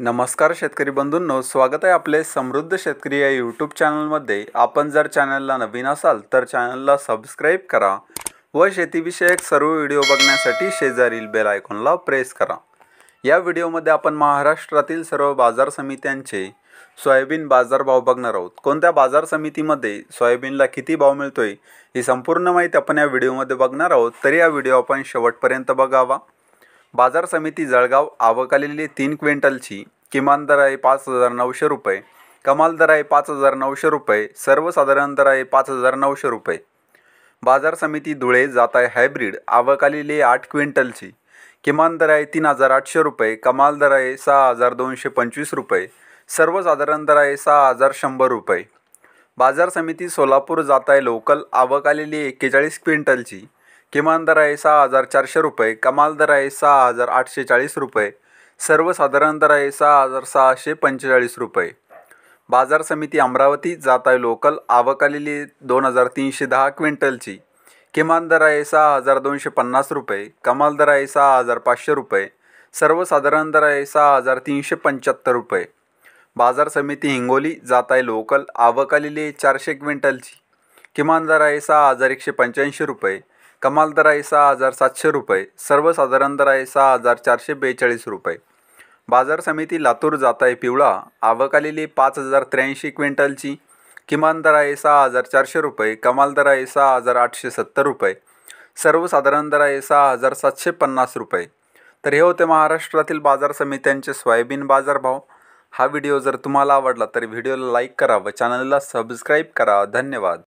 नमस्कार शेतकरी बंधूंनो स्वागत आहे आपले समृद्ध शेतकरी या यूट्यूब चॅनलमध्ये आपण जर चॅनलला नवीन असाल तर चॅनलला सबस्क्राईब करा व शेतीविषयक सर्व व्हिडिओ बघण्यासाठी शेजारील बेल आयकॉनला प्रेस करा या व्हिडिओमध्ये आपण महाराष्ट्रातील सर्व बाजार समित्यांचे सोयाबीन बाजार भाव बघणार आहोत कोणत्या बाजार समितीमध्ये सोयाबीनला किती भाव मिळतोय ही संपूर्ण माहिती आपण या व्हिडिओमध्ये बघणार आहोत तरी हा व्हिडिओ आपण शेवटपर्यंत बघावा बाजार समिती जळगाव आवकालेली तीन क्विंटलची किमान दर आहे पाच हजार नऊशे रुपये कमाल दर आहे पाच हजार नऊशे रुपये सर्वसाधारण दर आहे पाच हजार नऊशे रुपये बाजार समिती धुळे जात आहे हायब्रीड आवकालेली आठ क्विंटलची किमान दर आहे तीन हजार आठशे रुपये कमाल दर आहे सहा हजार दोनशे पंचवीस रुपये सर्वसाधारण दर आहे सहा हजार शंभर रुपये बाजार समिती सोलापूर जात आहे लोकल आवक आलेली एक्केचाळीस क्विंटलची किमान दर आहे सहा हजार चारशे रुपये कमाल दर आहे सहा हजार आठशे चाळीस रुपये सर्वसाधारण दर आहे सहा हजार सहाशे पंचेचाळीस रुपये बाजार समिती अमरावती जात आहे लोकल आवक आलेली दोन हजार तीनशे दहा क्विंटलची किमान दर आहे सहा हजार दोनशे पन्नास रुपये कमाल दर आहे सहा हजार पाचशे रुपये सर्वसाधारण दर आहे सहा हजार तीनशे पंच्याहत्तर रुपये बाजार समिती हिंगोली जात आहे लोकल आवक आलेली चारशे क्विंटलची किमान दर आहे सहा हजार एकशे पंच्याऐंशी रुपये कमाल आहे सहा हजार सातशे रुपये सर्वसाधारण आहे सहा हजार चारशे बेचाळीस रुपये बाजार समिती लातूर जात आहे पिवळा आवक आलेली पाच हजार त्र्याऐंशी क्विंटलची किमान दर आहे सहा हजार चारशे रुपये कमाल दर आहे सहा हजार आठशे सत्तर रुपये सर्वसाधारण दर आहे सहा हजार सातशे पन्नास रुपये तर हे होते महाराष्ट्रातील बाजार समित्यांचे सोयाबीन बाजारभाव हा व्हिडिओ जर तुम्हाला आवडला तर व्हिडिओला लाईक करा व चॅनलला सबस्क्राईब करा धन्यवाद